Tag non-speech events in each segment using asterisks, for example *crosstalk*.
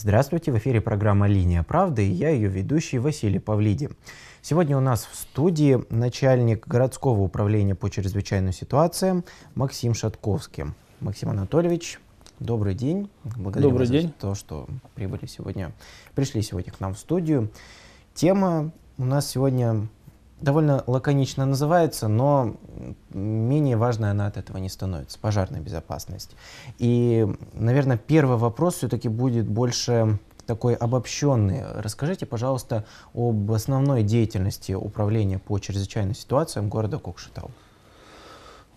Здравствуйте, в эфире программа «Линия правды» и я ее ведущий Василий Павлиди. Сегодня у нас в студии начальник городского управления по чрезвычайным ситуациям Максим Шатковский. Максим Анатольевич, добрый день. Благодарю добрый вас день. за то, что прибыли сегодня, пришли сегодня к нам в студию. Тема у нас сегодня довольно лаконично называется, но менее важной она от этого не становится, пожарная безопасность. И, наверное, первый вопрос все-таки будет больше такой обобщенный. Расскажите, пожалуйста, об основной деятельности управления по чрезвычайным ситуациям города Кокшетау.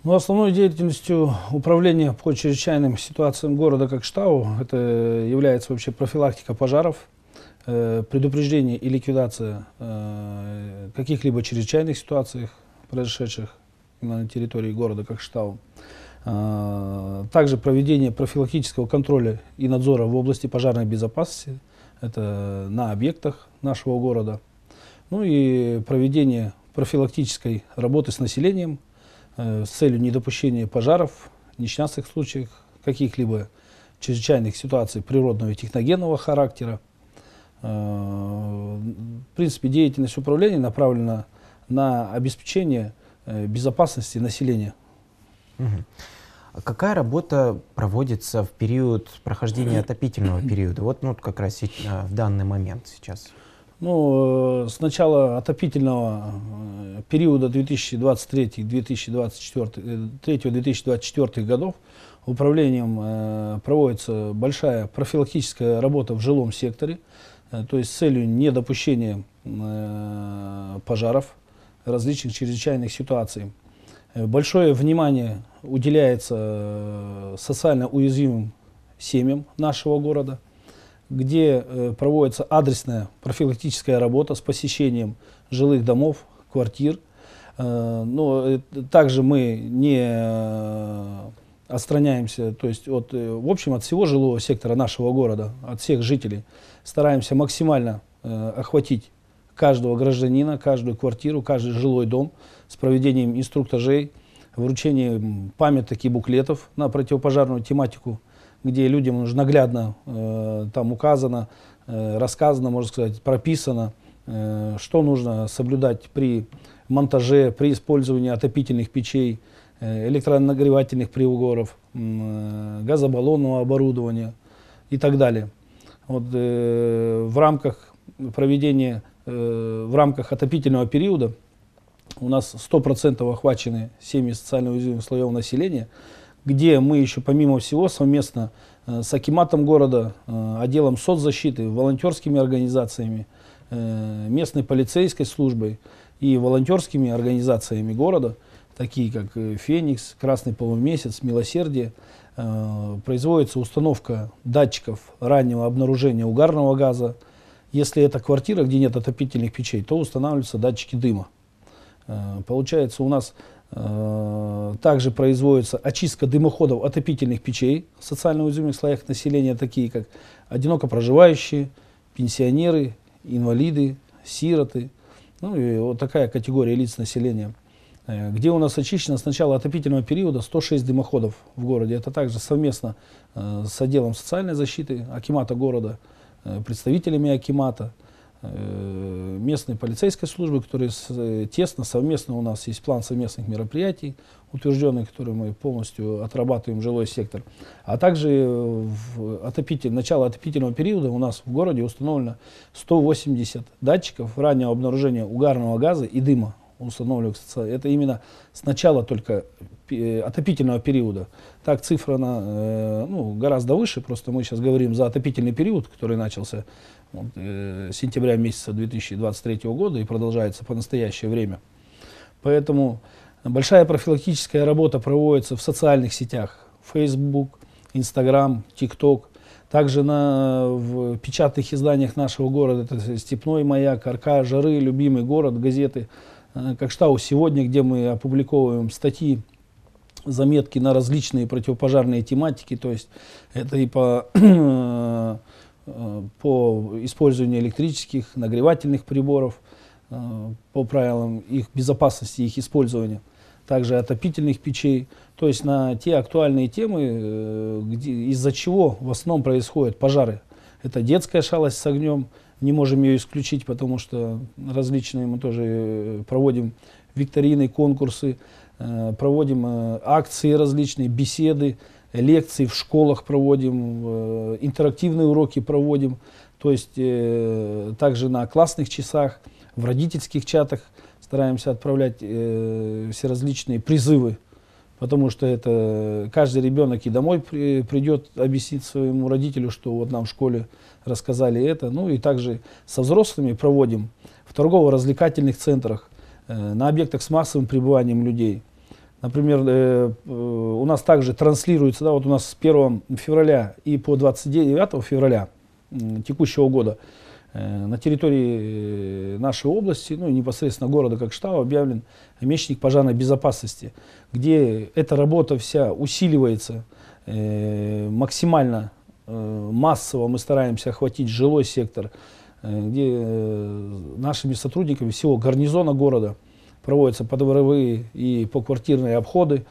Ну, основной деятельностью управления по чрезвычайным ситуациям города Кокшетау э, это является вообще профилактика пожаров, Э, предупреждение и ликвидация э, каких-либо чрезвычайных ситуаций, произошедших на территории города как Штау. Э, также проведение профилактического контроля и надзора в области пожарной безопасности, это на объектах нашего города. Ну и проведение профилактической работы с населением с целью недопущения пожаров, несчастных случаев, каких-либо чрезвычайных ситуаций природного и техногенного характера. Э, в принципе, деятельность управления направлена на обеспечение э, безопасности населения. Угу. Какая работа проводится в период прохождения *clears throat* отопительного периода? Вот ну, как раз э, в данный момент сейчас. Ну, с начала отопительного периода 2023-2024 годов управлением проводится большая профилактическая работа в жилом секторе. Э, то есть с целью недопущения э, пожаров, различных чрезвычайных ситуаций. Э, большое внимание уделяется социально уязвимым семьям нашего города, где проводится адресная профилактическая работа с посещением жилых домов, квартир. Но также мы не отстраняемся, то есть от, э, в общем, от всего жилого сектора нашего города, от всех жителей. Стараемся максимально э, охватить каждого гражданина, каждую квартиру, каждый жилой дом с проведением инструктажей, вручением памяток и буклетов на противопожарную тематику, где людям уже наглядно э, там указано, э, рассказано, можно сказать, прописано, э, что нужно соблюдать при монтаже, при использовании отопительных печей, Э, электронагревательных приборов, э, газобаллонного оборудования и так далее. Вот, э, в рамках проведения, э, в рамках отопительного периода у нас 100% охвачены семьи социально уязвимых слоев населения, где мы еще помимо всего совместно э, с Акиматом города, э, отделом соцзащиты, волонтерскими организациями, э, местной полицейской службой и волонтерскими организациями города – такие как э, «Феникс», «Красный полумесяц», «Милосердие», э, производится установка датчиков раннего обнаружения угарного газа. Если это квартира, где нет отопительных печей, то устанавливаются датчики дыма. Э, получается, у нас также производится очистка дымоходов отопительных печей в социально уязвимых слоях населения, такие как одиноко проживающие, пенсионеры, инвалиды, сироты, ну и вот такая категория лиц населения. Э, где у нас очищено с начала отопительного периода 106 дымоходов в городе. Это также совместно э, с отделом социальной защиты Акимата города, э, представителями Акимата, местной полицейской службы, которые тесно, совместно у нас есть план совместных мероприятий, утвержденный, который мы полностью отрабатываем жилой сектор. А также в отопитель, начало отопительного периода у нас в городе установлено 180 датчиков раннего обнаружения угарного газа и дыма устанавливается, это именно с начала только э, отопительного периода. Так цифра она, э, ну, гораздо выше, просто мы сейчас говорим за отопительный период, который начался вот, э, с сентября месяца 2023 года и продолжается по настоящее время. Поэтому большая профилактическая работа проводится в социальных сетях, Facebook, Instagram, TikTok, также на, в печатных изданиях нашего города, это «Степной маяк», «Арка», «Жары», «Любимый город», газеты – Э, как Штау сегодня, где мы опубликовываем статьи, заметки на различные противопожарные тематики, то есть это и по, *clears throat* э, по использованию электрических нагревательных приборов, э, по правилам их безопасности, их использования, также отопительных печей, то есть на те актуальные темы, из-за чего в основном происходят пожары. Это детская шалость с огнем, не можем ее исключить, потому что различные мы тоже э, проводим викторины, конкурсы, э, проводим э, акции различные, беседы, лекции в школах проводим, интерактивные уроки проводим, то есть также на классных часах, в родительских чатах стараемся отправлять все различные призывы потому что это каждый ребенок и домой при, придет объяснить своему родителю, что вот нам в школе рассказали это. Ну и также со взрослыми проводим в торгово-развлекательных центрах, э, на объектах с массовым пребыванием людей. Например, э, э, у нас также транслируется, да, вот у нас с 1 февраля и по 29 февраля текущего года – Э, на территории э, нашей области, ну и непосредственно города как штаба объявлен мечник пожарной безопасности, где эта работа вся усиливается э, максимально массово. Мы стараемся охватить жилой сектор, где нашими сотрудниками всего гарнизона города проводятся подворовые и поквартирные обходы,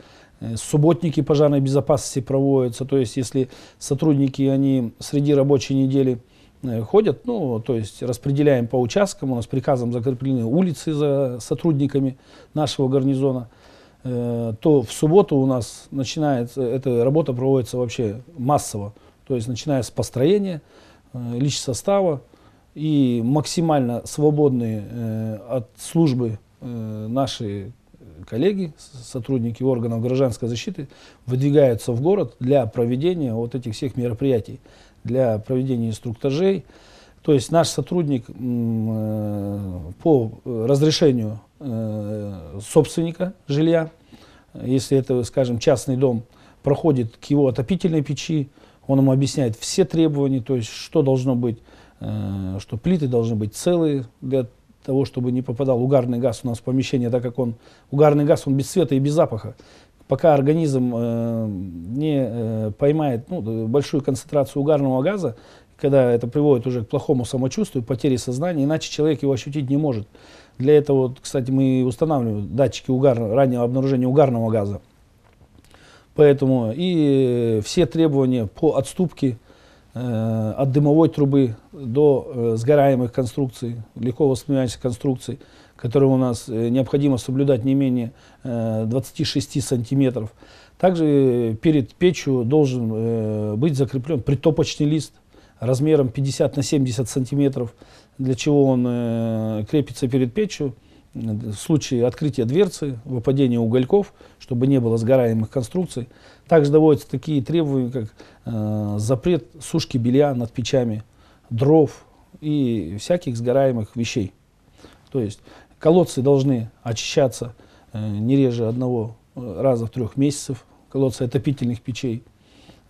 субботники пожарной безопасности проводятся, то есть если сотрудники, они среди рабочей недели Э, ходят, ну, то есть распределяем по участкам, у нас приказом закреплены улицы за сотрудниками нашего гарнизона, э, то в субботу у нас начинается, эта работа проводится вообще массово, то есть начиная с построения, э, лич состава и максимально свободные от службы наши коллеги, сотрудники органов гражданской защиты выдвигаются в город для проведения вот этих всех мероприятий для проведения инструктажей. То есть наш сотрудник э, по разрешению э, собственника жилья, если это, скажем, частный дом, проходит к его отопительной печи, он ему объясняет все требования, то есть что должно быть, э, что плиты должны быть целые для того, чтобы не попадал угарный газ у нас в помещение, так как он, угарный газ, он без света и без запаха пока организм э, не э, поймает ну, большую концентрацию угарного газа, когда это приводит уже к плохому самочувствию, потере сознания, иначе человек его ощутить не может. Для этого, вот, кстати, мы устанавливаем датчики угар, раннего обнаружения угарного газа. Поэтому и все требования по отступке э, от дымовой трубы до э, сгораемых конструкций, легко воспламеняющихся конструкций, которые у нас э, необходимо соблюдать не менее 26 э, сантиметров. Также э, перед печью должен быть закреплен притопочный лист размером 50 на 70 сантиметров, для чего он крепится перед печью в случае открытия дверцы, выпадения угольков, чтобы не было сгораемых конструкций. Также доводятся такие требования, как э, запрет сушки белья над печами, дров и всяких сгораемых вещей. То есть Колодцы должны очищаться э, не реже одного э, раза в трех месяцев. Колодцы отопительных печей.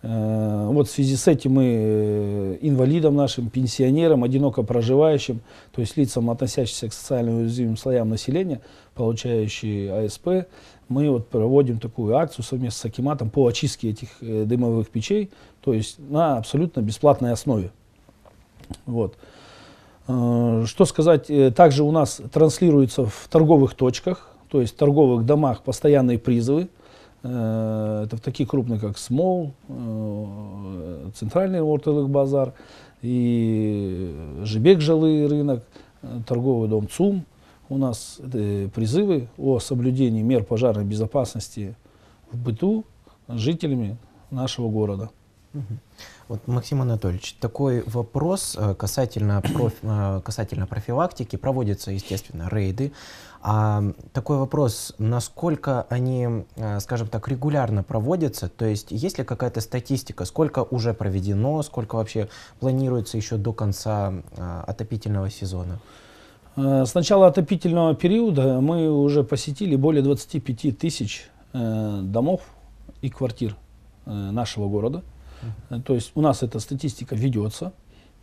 Э, вот в связи с этим мы инвалидам нашим, пенсионерам, одиноко проживающим, то есть лицам, относящимся к социально уязвимым слоям населения, получающие АСП, мы вот проводим такую акцию совместно с Акиматом по очистке этих дымовых печей, то есть на абсолютно бесплатной основе. Вот. Э, что сказать, э, также у нас транслируется в торговых точках, то есть в торговых домах постоянные призывы. Э, это в такие крупные, как Смол, Центральный Ортелых базар и Жибек жилый рынок, торговый дом ЦУМ. У нас призывы о соблюдении мер пожарной безопасности в быту жителями нашего города. Вот, Максим Анатольевич, такой вопрос э, касательно, проф... Э, касательно профилактики. Проводятся, естественно, рейды. А такой вопрос, насколько они, э, скажем так, регулярно проводятся? То есть есть ли какая-то статистика, сколько уже проведено, сколько вообще планируется еще до конца отопительного сезона? С начала отопительного периода мы уже посетили более 25 тысяч домов и квартир нашего города. Э, то есть у нас эта статистика ведется,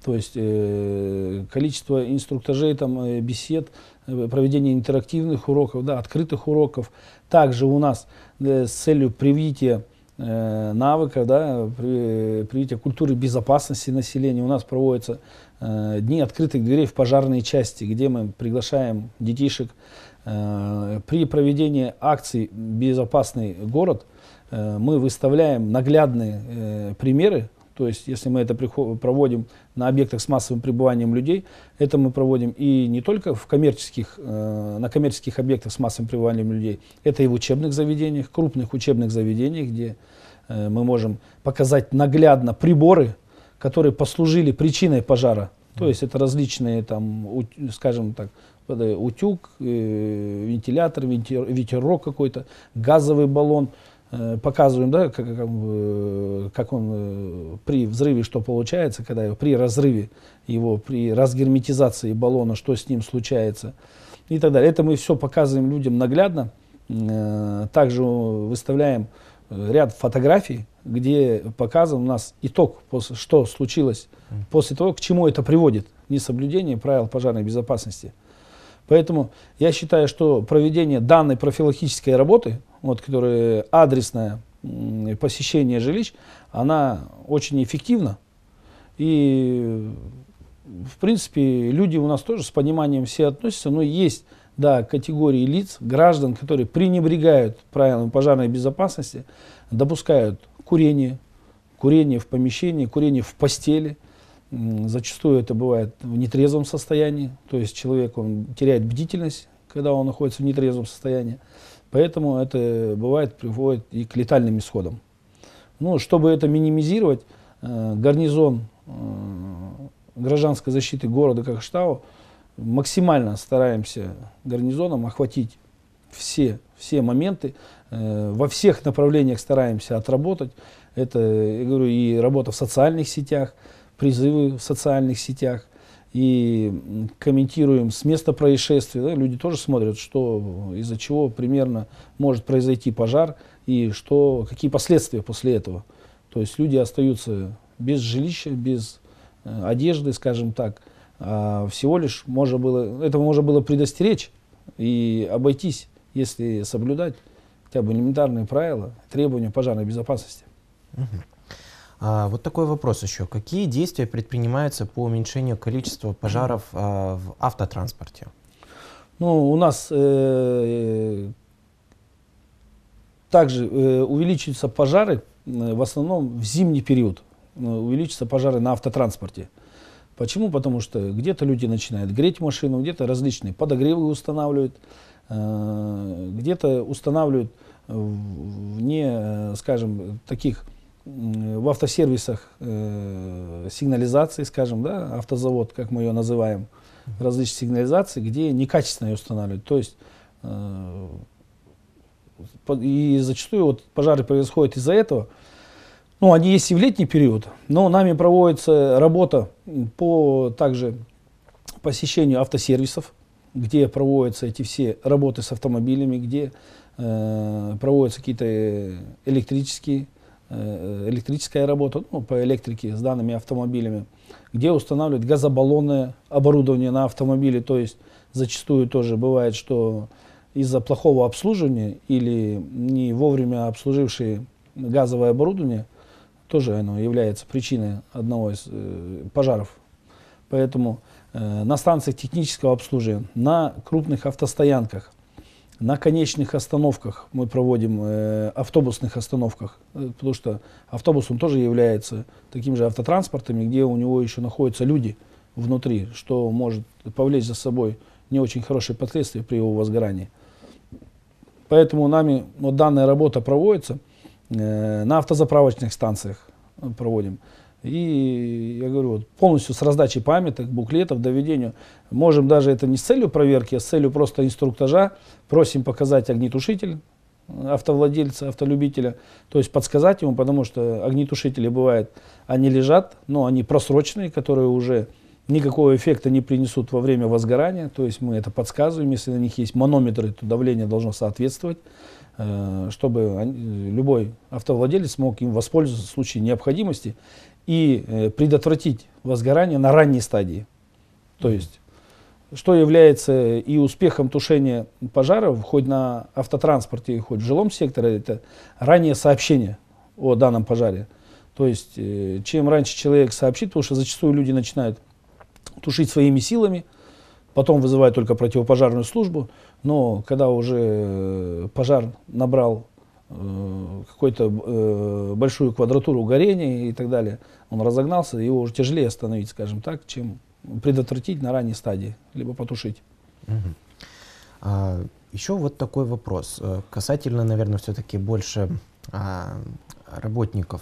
то есть э, количество инструктажей, там, э, бесед, э, проведение интерактивных уроков, да, открытых уроков. Также у нас э, с целью привития э, навыков, да, при, привития культуры безопасности населения у нас проводятся э, дни открытых дверей в пожарные части, где мы приглашаем детишек. Э, при проведении акций «Безопасный город» э, Э, мы выставляем наглядные э, примеры, то есть если мы это проводим на объектах с массовым пребыванием людей, это мы проводим и не только в коммерческих, э, на коммерческих объектах с массовым пребыванием людей, это и в учебных заведениях, крупных учебных заведениях, где мы можем показать наглядно приборы, которые послужили причиной пожара. То есть это различные, там, скажем так, утюг, вентилятор, ветерок какой-то, газовый баллон. Э, показываем, да, как, как э, он э, при взрыве, что получается, когда его, при разрыве его, при разгерметизации баллона, что с ним случается и так далее. Это мы все показываем людям наглядно. Также выставляем ряд фотографий, где показан у нас итог, что случилось после того, к чему это приводит, несоблюдение правил пожарной безопасности. Поэтому я считаю, что проведение данной профилактической работы вот, которая адресная, посещение жилищ, она очень эффективна. И, в принципе, люди у нас тоже с пониманием все относятся, но есть, да, категории лиц, граждан, которые пренебрегают правилами пожарной безопасности, допускают курение, курение в помещении, курение в постели. Зачастую это бывает в нетрезвом состоянии, то есть человек он теряет бдительность, когда он находится в нетрезвом состоянии. Поэтому это бывает, приводит и к летальным исходам. Ну, чтобы это минимизировать, э, гарнизон э, гражданской защиты города Кахштау максимально стараемся гарнизоном охватить все, все моменты, э, во всех направлениях стараемся отработать. Это, я говорю, и работа в социальных сетях, призывы в социальных сетях – и комментируем с места происшествия. Да, люди тоже смотрят, что из-за чего примерно может произойти пожар и что, какие последствия после этого. То есть люди остаются без жилища, без э, одежды, скажем так. А всего лишь можно было, этого можно было предостеречь и обойтись, если соблюдать хотя бы элементарные правила, требования пожарной безопасности. Угу. А, вот такой вопрос еще. Какие действия предпринимаются по уменьшению количества пожаров а, в автотранспорте? Ну, у нас э, также э, увеличиваются пожары, э, в основном в зимний период э, увеличатся пожары на автотранспорте. Почему? Потому что где-то люди начинают греть машину, где-то различные подогревы устанавливают, э, где-то устанавливают вне, э, скажем, таких в автосервисах э, сигнализации, скажем, да, автозавод, как мы ее называем, различные сигнализации, где некачественно ее устанавливают. То есть э, и зачастую вот пожары происходят из-за этого. Ну, они есть и в летний период, но нами проводится работа по также посещению автосервисов, где проводятся эти все работы с автомобилями, где э, проводятся какие-то э, электрические Э, электрическая работа ну, по электрике с данными автомобилями, где устанавливают газобаллоны оборудование на автомобиле. То есть зачастую тоже бывает, что из-за плохого обслуживания или не вовремя обслужившие газовое оборудование, тоже оно является причиной одного из э, пожаров. Поэтому э, на станциях технического обслуживания, на крупных автостоянках на конечных остановках мы проводим, э, автобусных остановках, э, потому что автобус, он тоже является таким же автотранспортом, где у него еще находятся люди внутри, что может повлечь за собой не очень хорошие последствия при его возгорании. Поэтому нами вот данная работа проводится э, на автозаправочных станциях э, проводим. И полностью с раздачей памяток, буклетов, доведению. Можем даже это не с целью проверки, а с целью просто инструктажа. Просим показать огнетушитель э, автовладельца, автолюбителя, то есть подсказать ему, потому что огнетушители бывают, они лежат, но они просроченные, которые уже никакого эффекта не принесут во время возгорания, то есть мы это подсказываем, если на них есть манометры, то давление должно соответствовать, э, чтобы э, любой автовладелец мог им воспользоваться в случае необходимости и э, предотвратить возгорание на ранней стадии. То есть, что является э, и успехом тушения пожаров, хоть на автотранспорте, хоть в жилом секторе, это раннее сообщение о данном пожаре. То есть, э, чем раньше человек сообщит, потому что зачастую люди начинают тушить своими силами, потом вызывают только противопожарную службу, но когда уже пожар набрал Э, какую-то э, большую квадратуру горения и так далее, он разогнался, его уже тяжелее остановить, скажем так, чем предотвратить на ранней стадии, либо потушить. Угу. А, еще вот такой вопрос. Э, касательно, наверное, все-таки больше а, работников,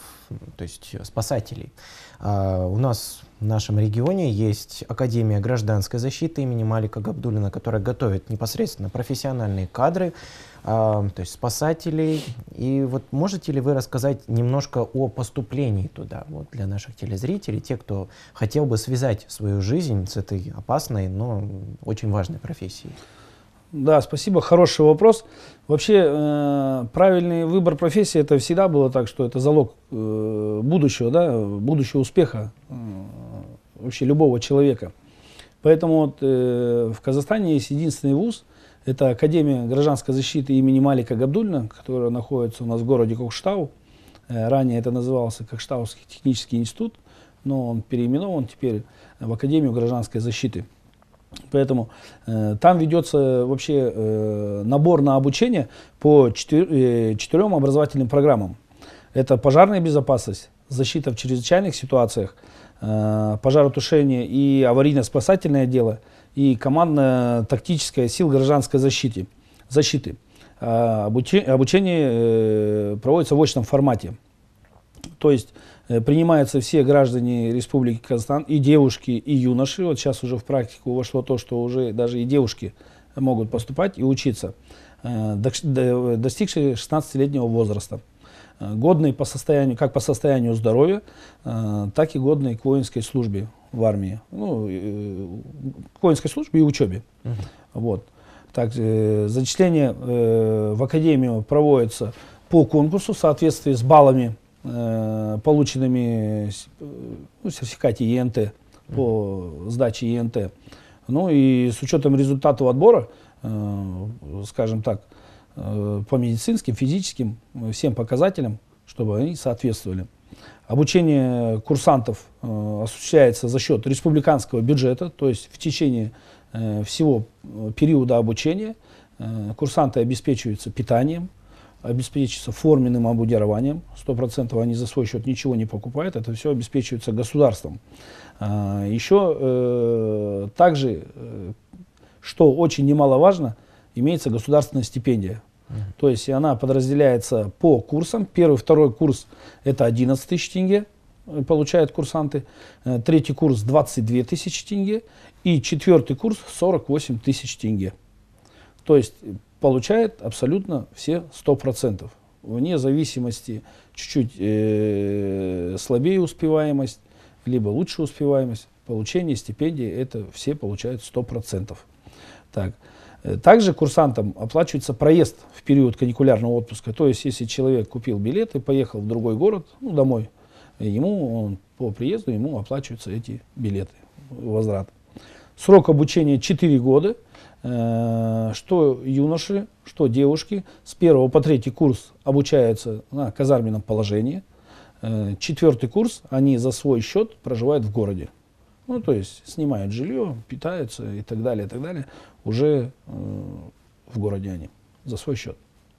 то есть спасателей. А, у нас в нашем регионе есть Академия гражданской защиты имени Малика Габдулина, которая готовит непосредственно профессиональные кадры а, то есть спасателей. И вот можете ли вы рассказать немножко о поступлении туда вот для наших телезрителей, те, кто хотел бы связать свою жизнь с этой опасной, но очень важной профессией? Да, спасибо, хороший вопрос. Вообще, э, правильный выбор профессии, это всегда было так, что это залог э, будущего, да, будущего успеха э, вообще любого человека. Поэтому вот, э, в Казахстане есть единственный вуз – это Академия гражданской защиты имени Малика Габдульна, которая находится у нас в городе Кокштау. Э, ранее это назывался Кокштауский технический институт, но он переименован теперь в Академию гражданской защиты. Поэтому э, там ведется вообще э, набор на обучение по четыр, э, четырем образовательным программам. Это пожарная безопасность, защита в чрезвычайных ситуациях, э, пожаротушение и аварийно-спасательное дело – и командная тактическая сил гражданской защиты. защиты. Обучение э, проводится в очном формате. То есть э, принимаются все граждане Республики Казахстан, и девушки, и юноши. Вот сейчас уже в практику вошло то, что уже даже и девушки могут поступать и учиться, э, достигшие 16-летнего возраста. Э, годные по состоянию, как по состоянию здоровья, э, так и годные к воинской службе в армии, ну, э, к воинской службе и учебе. Угу. Вот. Так, зачисление в академию проводится по конкурсу в соответствии с баллами, полученными ну, сертификате ЕНТ, по сдаче ЕНТ. Ну и с учетом результатов отбора, скажем так, Э, по медицинским, физическим, э, всем показателям, чтобы они соответствовали. Обучение курсантов э, осуществляется за счет республиканского бюджета, то есть в течение всего периода обучения курсанты обеспечиваются питанием, обеспечиваются форменным обмундированием, 100% они за свой счет ничего не покупают, это все обеспечивается государством. А, Еще также, что очень немаловажно, имеется государственная стипендия. То есть она подразделяется по курсам. Первый, второй курс это 11 тысяч тенге э, получают курсанты. Э, третий курс 22 тысячи тенге. И четвертый курс 48 тысяч тенге. То есть э, получает абсолютно все 100%. Вне зависимости чуть-чуть э, слабее успеваемость, либо лучше успеваемость. Получение стипендии это все получают 100%. Так. Э, также курсантам оплачивается проезд в период каникулярного отпуска. То есть, если человек купил билет и поехал в другой город, ну, домой, ему он, по приезду ему оплачиваются эти билеты, возврат. Срок обучения 4 года. Э, что юноши, что девушки с 1 по 3 курс обучаются на казарменном положении. Э, четвертый курс они за свой счет проживают в городе. Ну, то есть снимают жилье, питаются и так далее, и так далее уже э, в городе они за свой счет.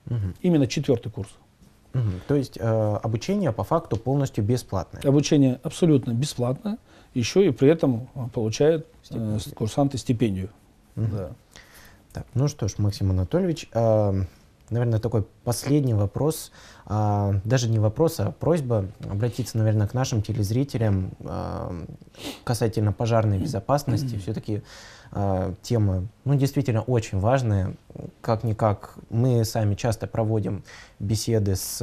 Угу. Именно четвертый курс. Угу. То есть э, обучение по факту полностью бесплатное? Обучение абсолютно бесплатное, еще и при этом получают э, э курсанты стипендию. Угу. Да. Так, ну что ж, Максим Анатольевич, э, наверное, такой последний вопрос, а, даже не вопрос, а просьба обратиться, наверное, к нашим телезрителям а, касательно пожарной безопасности. Все-таки а, тема, ну, действительно очень важная. Как-никак мы сами часто проводим беседы с,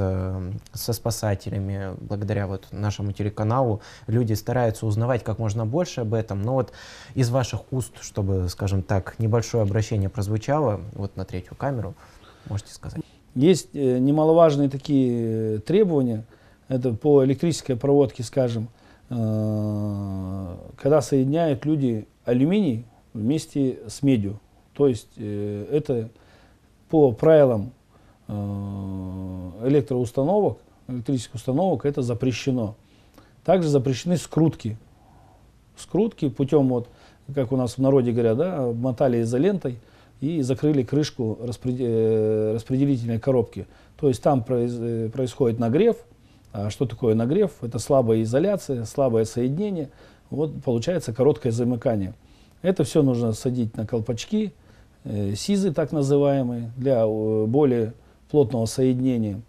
со спасателями благодаря вот нашему телеканалу. Люди стараются узнавать как можно больше об этом, но вот из ваших уст, чтобы, скажем так, небольшое обращение прозвучало, вот на третью камеру – можете сказать? Есть э, немаловажные такие э, требования. Это по электрической проводке, скажем, э, когда соединяют люди алюминий вместе с медью. То есть это по правилам электроустановок, электрических установок, это запрещено. Также запрещены скрутки. Скрутки путем, вот, как у нас в народе говорят, да, обмотали изолентой – и закрыли крышку э, распределительной коробки. То есть там э, происходит нагрев. А что такое нагрев? Это слабая изоляция, слабое соединение. Вот получается короткое замыкание. Это все нужно садить на колпачки, э, сизы так называемые, для более плотного соединения.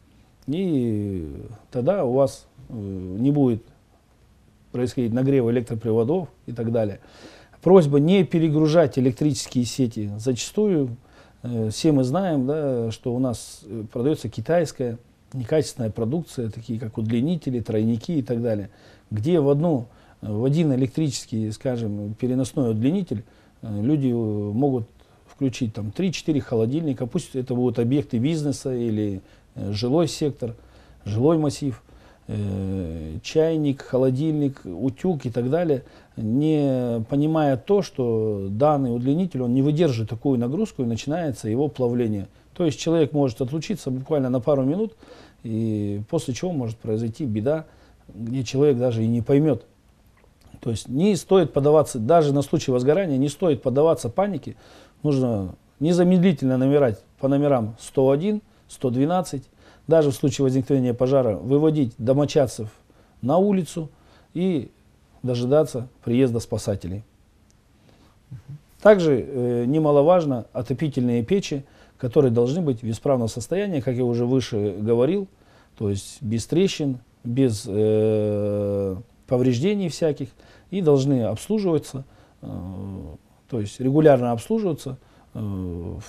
И тогда у вас не будет происходить нагрева электроприводов и так далее. Просьба не перегружать электрические сети. Зачастую э, все мы знаем, да, что у нас э, продается китайская некачественная продукция, такие как удлинители, тройники и так далее, где в, одну, э, в один электрический, скажем, переносной удлинитель э, люди могут включить там 3-4 холодильника, пусть это будут объекты бизнеса или жилой сектор, жилой массив – Э, чайник, холодильник, утюг и так далее, не понимая то, что данный удлинитель, он не выдержит такую нагрузку и начинается его плавление. То есть человек может отлучиться буквально на пару минут, и после чего может произойти беда, где человек даже и не поймет. То есть не стоит подаваться даже на случай возгорания, не стоит поддаваться панике. Нужно незамедлительно номерать по номерам 101, 112, даже в случае возникновения пожара, выводить домочадцев на улицу и дожидаться приезда спасателей. Также э, немаловажно отопительные печи, которые должны быть в исправном состоянии, как я уже выше говорил, то есть без трещин, без э, повреждений всяких, и должны обслуживаться, э, то есть регулярно обслуживаться, Э,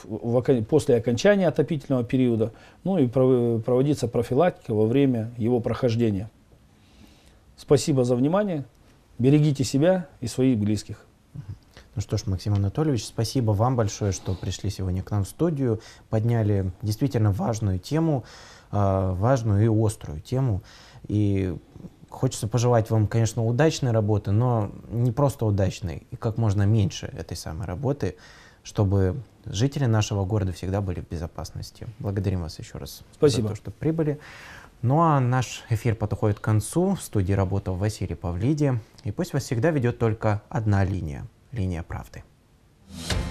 после окончания отопительного периода, ну и проводиться профилактика во время его прохождения. Спасибо за внимание. Берегите себя и своих близких. Ну что ж, Максим Анатольевич, спасибо вам большое, что пришли сегодня к нам в студию, подняли действительно важную тему, э, важную и острую тему. И хочется пожелать вам, конечно, удачной работы, но не просто удачной, и как можно меньше этой самой работы чтобы жители нашего города всегда были в безопасности. Благодарим вас еще раз Спасибо. за то, что прибыли. Ну а наш эфир подходит к концу. В студии работал Василий Павлиди. И пусть вас всегда ведет только одна линия – линия правды. Thank you